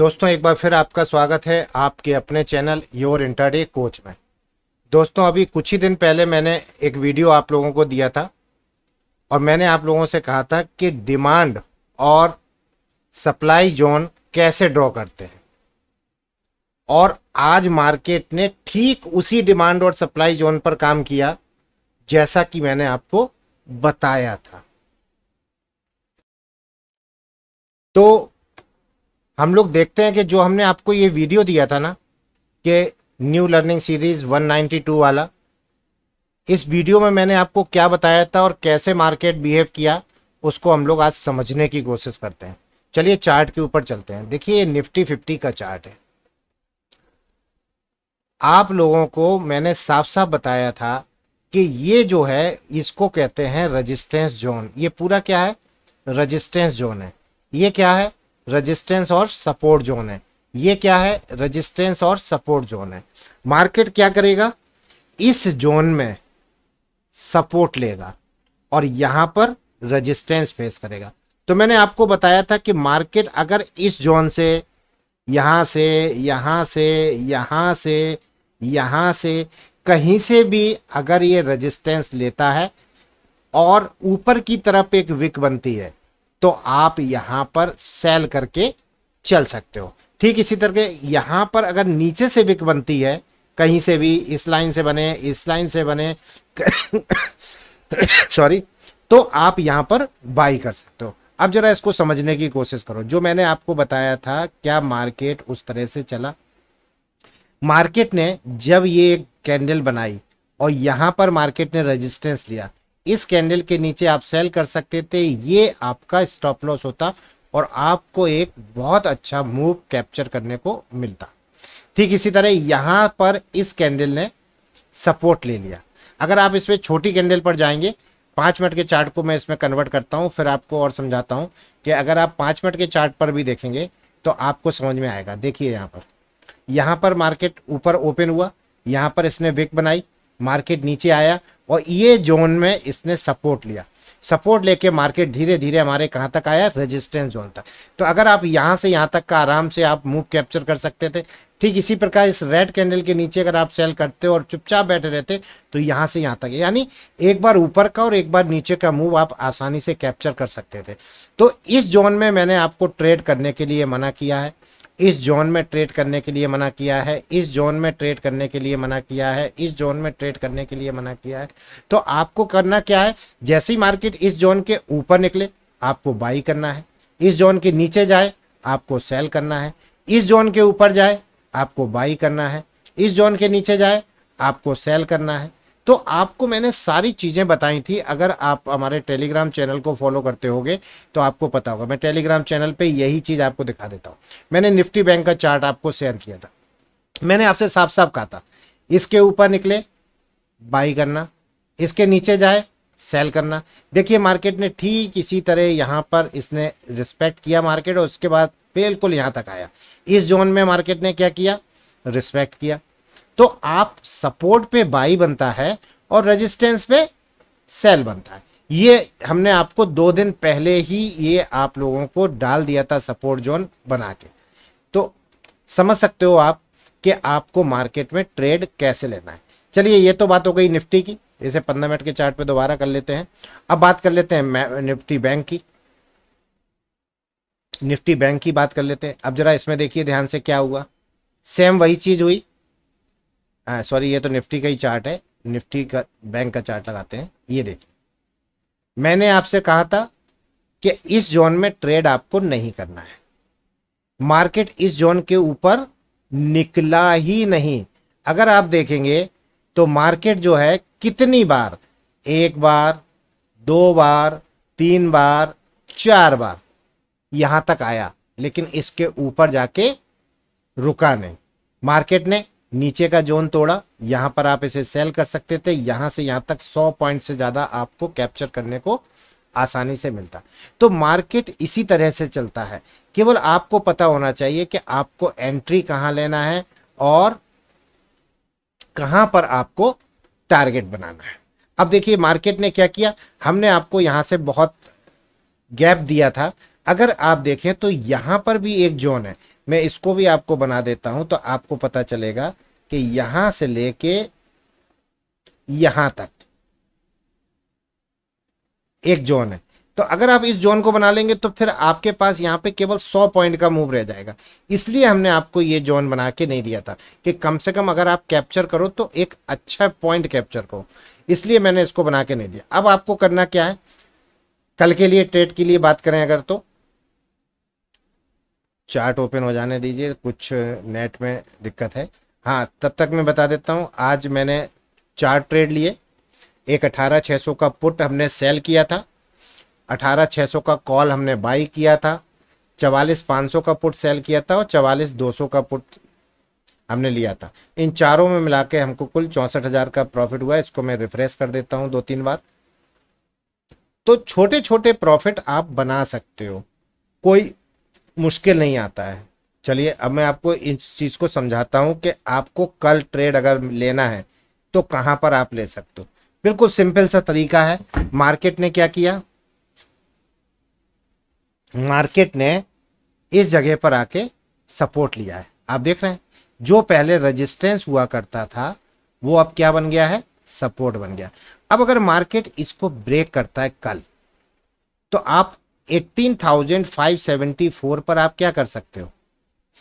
दोस्तों एक बार फिर आपका स्वागत है आपके अपने चैनल योर इंटरडे कोच में दोस्तों अभी कुछ ही दिन पहले मैंने एक वीडियो आप लोगों को दिया था और मैंने आप लोगों से कहा था कि डिमांड और सप्लाई जोन कैसे ड्रॉ करते हैं और आज मार्केट ने ठीक उसी डिमांड और सप्लाई जोन पर काम किया जैसा कि मैंने आपको बताया था तो हम लोग देखते हैं कि जो हमने आपको ये वीडियो दिया था ना कि न्यू लर्निंग सीरीज 192 वाला इस वीडियो में मैंने आपको क्या बताया था और कैसे मार्केट बिहेव किया उसको हम लोग आज समझने की कोशिश करते हैं चलिए चार्ट के ऊपर चलते हैं देखिए ये निफ्टी फिफ्टी का चार्ट है आप लोगों को मैंने साफ साफ बताया था कि ये जो है इसको कहते हैं रजिस्टेंस जोन ये पूरा क्या है रजिस्टेंस जोन है ये क्या है रजिस्टेंस और सपोर्ट जोन है ये क्या है रजिस्टेंस और सपोर्ट जोन है मार्केट क्या करेगा इस जोन में सपोर्ट लेगा और यहां पर रजिस्टेंस फेस करेगा तो मैंने आपको बताया था कि मार्केट अगर इस जोन से यहां से यहां से यहां से यहां से कहीं से भी अगर ये रजिस्टेंस लेता है और ऊपर की तरफ एक विक बनती है तो आप यहां पर सेल करके चल सकते हो ठीक इसी तरह के यहां पर अगर नीचे से विक बनती है कहीं से भी इस लाइन से बने इस लाइन से बने सॉरी तो आप यहां पर बाई कर सकते हो अब जरा इसको समझने की कोशिश करो जो मैंने आपको बताया था क्या मार्केट उस तरह से चला मार्केट ने जब ये एक कैंडल बनाई और यहां पर मार्केट ने रेजिस्टेंस लिया इस कैंडल के नीचे आप सेल कर सकते थे ये आपका स्टॉप लॉस होता और आपको एक बहुत अच्छा मूव कैप्चर करने को मिलता ठीक इसी तरह यहाँ पर इस कैंडल ने सपोर्ट ले लिया अगर आप इसमें छोटी कैंडल पर जाएंगे पाँच मिनट के चार्ट को मैं इसमें कन्वर्ट करता हूँ फिर आपको और समझाता हूँ कि अगर आप पाँच मिनट के चार्ट पर भी देखेंगे तो आपको समझ में आएगा देखिए यहाँ पर यहाँ पर मार्केट ऊपर ओपन हुआ यहाँ पर इसने विक बनाई मार्केट नीचे आया और ये जोन में इसने सपोर्ट लिया सपोर्ट लेके मार्केट धीरे धीरे हमारे कहाँ तक आया रेजिस्टेंस जोन तक तो अगर आप यहाँ से यहाँ तक का आराम से आप मूव कैप्चर कर सकते थे ठीक इसी प्रकार इस रेड कैंडल के नीचे अगर आप सेल करते और चुपचाप बैठे रहते तो यहाँ से यहाँ तक यानी एक बार ऊपर का और एक बार नीचे का मूव आप आसानी से कैप्चर कर सकते थे तो इस जोन में मैंने आपको ट्रेड करने के लिए मना किया है इस जोन में ट्रेड करने के लिए मना किया है इस जोन में ट्रेड करने के लिए मना किया है इस जोन में ट्रेड करने के लिए मना किया है तो आपको करना क्या है जैसी मार्केट इस जोन के ऊपर निकले आपको बाई करना है इस जोन के नीचे जाए आपको सेल करना है इस जोन के ऊपर जाए आपको बाई करना है इस जोन के नीचे जाए आपको सेल करना है तो आपको मैंने सारी चीज़ें बताई थी अगर आप हमारे टेलीग्राम चैनल को फॉलो करते होगे तो आपको पता होगा मैं टेलीग्राम चैनल पे यही चीज़ आपको दिखा देता हूं मैंने निफ्टी बैंक का चार्ट आपको शेयर किया था मैंने आपसे साफ साफ कहा था इसके ऊपर निकले बाई करना इसके नीचे जाए सेल करना देखिए मार्केट ने ठीक इसी तरह यहां पर इसने रिस्पेक्ट किया मार्केट और उसके बाद बिल्कुल यहां तक आया इस जोन में मार्केट ने क्या किया रिस्पेक्ट किया तो आप सपोर्ट पे बाई बनता है और रेजिस्टेंस पे सेल बनता है ये हमने आपको दो दिन पहले ही ये आप लोगों को डाल दिया था सपोर्ट जोन बना के तो समझ सकते हो आप कि आपको मार्केट में ट्रेड कैसे लेना है चलिए ये तो बात हो गई निफ्टी की इसे पंद्रह मिनट के चार्ट पे दोबारा कर लेते हैं अब बात कर लेते हैं निफ्टी बैंक की निफ्टी बैंक की बात कर लेते हैं अब जरा इसमें देखिए ध्यान से क्या हुआ सेम वही चीज हुई सॉरी ये तो निफ्टी का ही चार्ट है निफ्टी का बैंक का चार्ट लगाते हैं ये देखिए मैंने आपसे कहा था कि इस जोन में ट्रेड आपको नहीं करना है मार्केट इस जोन के ऊपर निकला ही नहीं अगर आप देखेंगे तो मार्केट जो है कितनी बार एक बार दो बार तीन बार चार बार यहां तक आया लेकिन इसके ऊपर जाके रुका नहीं मार्केट ने नीचे का जोन तोड़ा यहां पर आप इसे सेल कर सकते थे यहां से यहां तक 100 पॉइंट से ज़्यादा आपको कैप्चर करने को आसानी से मिलता तो मार्केट इसी तरह से चलता है केवल आपको पता होना चाहिए कि आपको एंट्री कहाँ लेना है और कहां पर आपको टारगेट बनाना है अब देखिए मार्केट ने क्या किया हमने आपको यहां से बहुत गैप दिया था अगर आप देखें तो यहां पर भी एक जोन है मैं इसको भी आपको बना देता हूं तो आपको पता चलेगा कि यहां से लेके यहां तक एक जोन है तो अगर आप इस जोन को बना लेंगे तो फिर आपके पास यहां पे केवल 100 पॉइंट का मूव रह जाएगा इसलिए हमने आपको ये जोन बना के नहीं दिया था कि कम से कम अगर आप कैप्चर करो तो एक अच्छा पॉइंट कैप्चर करो इसलिए मैंने इसको बना के नहीं दिया अब आपको करना क्या है कल के लिए ट्रेड के लिए बात करें अगर तो चार्ट ओपन हो जाने दीजिए कुछ नेट में दिक्कत है हाँ तब तक मैं बता देता हूँ आज मैंने चार ट्रेड लिए एक अठारह छः सौ का पुट हमने सेल किया था अठारह छः सौ का कॉल हमने बाई किया था चवालीस पाँच सौ का पुट सेल किया था और चवालीस दो सौ का पुट हमने लिया था इन चारों में मिला के हमको कुल चौंसठ हज़ार का प्रॉफिट हुआ इसको मैं रिफ्रेश कर देता हूँ दो तीन बार तो छोटे छोटे प्रॉफिट आप बना सकते हो कोई मुश्किल नहीं आता है चलिए अब मैं आपको इस चीज़ को समझाता हूँ कि आपको कल ट्रेड अगर लेना है तो कहाँ पर आप ले सकते हो बिल्कुल सिंपल सा तरीका है मार्केट ने क्या किया मार्केट ने इस जगह पर आके सपोर्ट लिया है आप देख रहे हैं जो पहले रेजिस्टेंस हुआ करता था वो अब क्या बन गया है सपोर्ट बन गया अब अगर मार्केट इसको ब्रेक करता है कल तो आप 18,574 पर आप क्या कर सकते हो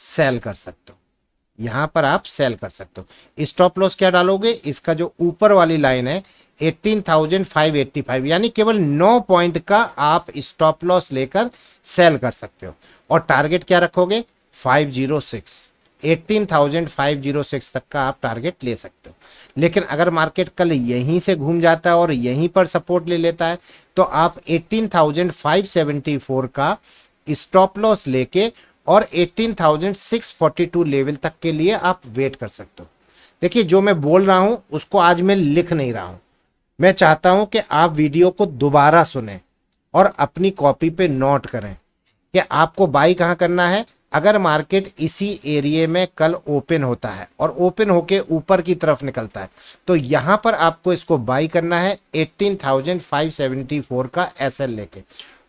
सेल कर सकते हो यहां पर आप सेल कर सकते हो स्टॉप लॉस क्या डालोगे इसका जो ऊपर वाली लाइन है 18,585 यानी केवल 9 पॉइंट का आप स्टॉप लॉस लेकर सेल कर सकते हो और टारगेट क्या रखोगे 506 18,506 तक का आप टारगेट ले सकते हो लेकिन अगर मार्केट कल यहीं से घूम जाता है और यहीं पर सपोर्ट ले लेता है तो आप 18,574 का स्टॉप लॉस लेके और 18,642 लेवल तक के लिए आप वेट कर सकते हो देखिए जो मैं बोल रहा हूं उसको आज मैं लिख नहीं रहा हूं मैं चाहता हूं कि आप वीडियो को दोबारा सुने और अपनी कॉपी पे नोट करें कि आपको बाई कहाँ करना है अगर मार्केट इसी एरिए में कल ओपन होता है और ओपन होके ऊपर की तरफ निकलता है तो यहां पर आपको इसको बाई करना है 18,574 का एसएल लेके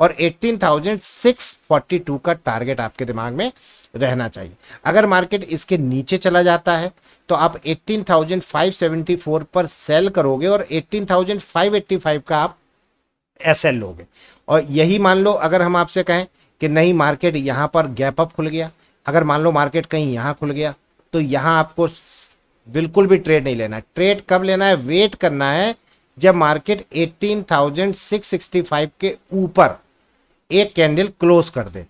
और 18,642 का टारगेट आपके दिमाग में रहना चाहिए अगर मार्केट इसके नीचे चला जाता है तो आप 18,574 पर सेल करोगे और 18,585 का आप एसएल लोगे और यही मान लो अगर हम आपसे कहें कि नहीं मार्केट यहाँ पर गैप अप खुल गया अगर मान लो मार्केट कहीं यहाँ खुल गया तो यहाँ आपको बिल्कुल भी ट्रेड नहीं लेना है ट्रेड कब लेना है वेट करना है जब मार्केट 18,665 के ऊपर एक कैंडल क्लोज कर दे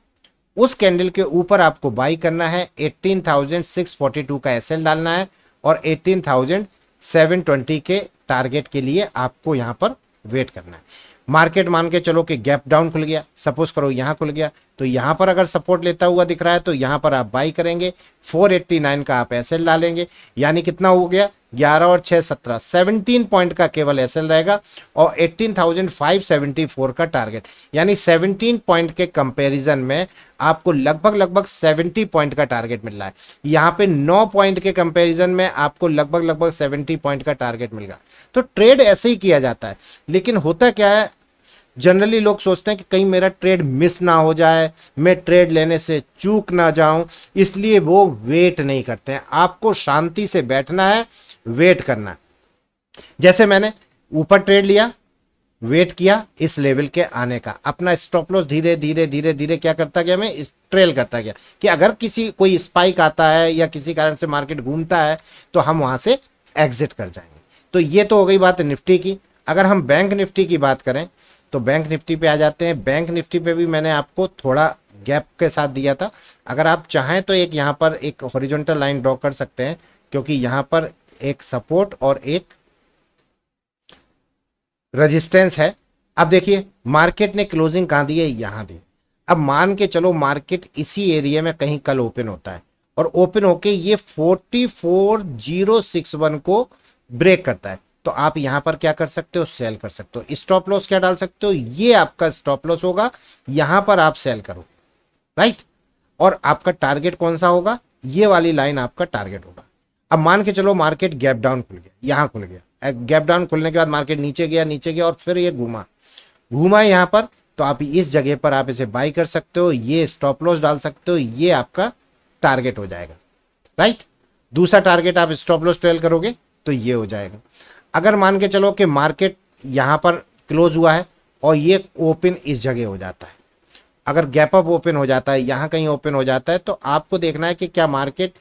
उस कैंडल के ऊपर आपको बाई करना है 18,642 का एसएल डालना है और 18,720 के टारगेट के लिए आपको यहाँ पर वेट करना है मार्केट मान के चलो कि गैप डाउन खुल गया सपोज करो यहाँ खुल गया तो यहाँ पर अगर सपोर्ट लेता हुआ दिख रहा है तो यहाँ पर आप बाई करेंगे 489 का आप एस डालेंगे यानी कितना हो गया 11 और 6 17 17 पॉइंट का केवल एस रहेगा और 18,574 का टारगेट यानी 17 पॉइंट के कंपैरिजन में आपको लगभग लगभग 70 पॉइंट का टारगेट मिल रहा है यहाँ पे 9 पॉइंट के कंपेरिजन में आपको लगभग लगभग सेवेंटी पॉइंट का टारगेट मिल रहा तो ट्रेड ऐसे ही किया जाता है लेकिन होता क्या है जनरली लोग सोचते हैं कि कहीं मेरा ट्रेड मिस ना हो जाए मैं ट्रेड लेने से चूक ना जाऊं इसलिए वो वेट नहीं करते हैं आपको शांति से बैठना है वेट करना जैसे मैंने ऊपर ट्रेड लिया वेट किया इस लेवल के आने का अपना स्टॉप लॉस धीरे धीरे धीरे धीरे क्या करता गया मैं ट्रेल करता गया कि अगर किसी कोई स्पाइक आता है या किसी कारण से मार्केट घूमता है तो हम वहां से एग्जिट कर जाएंगे तो ये तो हो गई बात निफ्टी की अगर हम बैंक निफ्टी की बात करें तो बैंक निफ्टी पे आ जाते हैं बैंक निफ्टी पे भी मैंने आपको थोड़ा गैप के साथ दिया था अगर आप चाहें तो एक यहाँ पर एक हॉरिजॉन्टल लाइन ड्रॉ कर सकते हैं क्योंकि यहाँ पर एक सपोर्ट और एक रेजिस्टेंस है अब देखिए मार्केट ने क्लोजिंग कहाँ दी है यहाँ दी अब मान के चलो मार्केट इसी एरिया में कहीं कल ओपन होता है और ओपन होके ये 44061 को ब्रेक करता है तो आप यहां पर क्या कर सकते हो सेल कर सकते हो स्टॉप लॉस क्या डाल सकते हो ये आपका स्टॉप लॉस होगा यहां पर आप सेल करो राइट और आपका टारगेट कौन सा होगा ये वाली लाइन आपका टारगेट होगा अब मान के चलो मार्केट गैप डाउन खुल गया यहां खुल गया गैप डाउन खुलने के बाद मार्केट नीचे गया नीचे गया और फिर ये घूमा घूमा यहां पर तो आप इस जगह पर आप इसे बाई कर सकते हो ये स्टॉप लॉस डाल सकते हो ये आपका टारगेट हो जाएगा राइट दूसरा टारगेट आप स्टॉप लॉस ट्रेल करोगे तो ये हो जाएगा अगर मान के चलो कि मार्केट यहाँ पर क्लोज हुआ है और ये ओपन इस जगह हो जाता है अगर गैप अप ओपन हो जाता है यहाँ कहीं ओपन हो जाता है तो आपको देखना है कि क्या मार्केट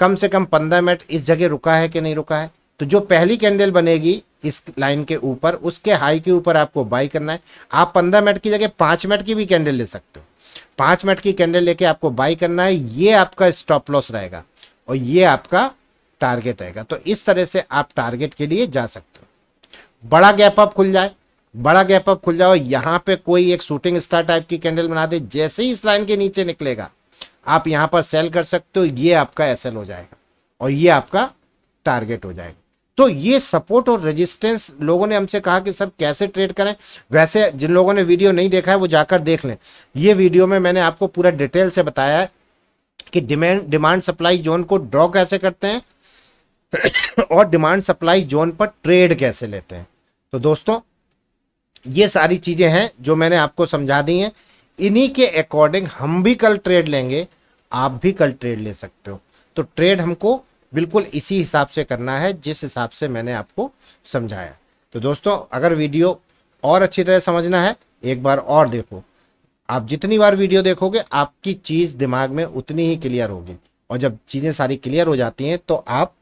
कम से कम पंद्रह मिनट इस जगह रुका है कि नहीं रुका है तो जो पहली कैंडल बनेगी इस लाइन के ऊपर उसके हाई के ऊपर आपको बाई करना है आप पंद्रह मिनट की जगह पाँच मिनट की भी कैंडल ले सकते हो पाँच मिनट की कैंडल लेके आपको बाई करना है ये आपका स्टॉप लॉस रहेगा और ये आपका टारगेट आएगा तो इस तरह से आप टारगेट के लिए जा सकते हो बड़ा गैप अप खुल जाए बड़ा गैप अप खुल जाओ यहां पे कोई एक शूटिंग स्टार टाइप की कैंडल बना दे जैसे ही इस लाइन के नीचे निकलेगा आप यहाँ पर सेल कर सकते हो ये आपका एस हो जाएगा और ये आपका टारगेट हो जाएगा तो ये सपोर्ट और रेजिस्टेंस लोगों ने हमसे कहा कि सर कैसे ट्रेड करें वैसे जिन लोगों ने वीडियो नहीं देखा है वो जाकर देख लें ये वीडियो में मैंने आपको पूरा डिटेल से बताया है कि डिमांड डिमांड सप्लाई जोन को ड्रॉ कैसे करते हैं और डिमांड सप्लाई जोन पर ट्रेड कैसे लेते हैं तो दोस्तों ये सारी चीज़ें हैं जो मैंने आपको समझा दी हैं इन्हीं के अकॉर्डिंग हम भी कल ट्रेड लेंगे आप भी कल ट्रेड ले सकते हो तो ट्रेड हमको बिल्कुल इसी हिसाब से करना है जिस हिसाब से मैंने आपको समझाया तो दोस्तों अगर वीडियो और अच्छी तरह समझना है एक बार और देखो आप जितनी बार वीडियो देखोगे आपकी चीज़ दिमाग में उतनी ही क्लियर होगी और जब चीज़ें सारी क्लियर हो जाती हैं तो आप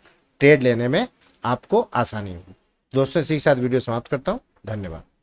ट्रेड लेने में आपको आसानी होगी दोस्तों इसी के साथ वीडियो समाप्त करता हूँ धन्यवाद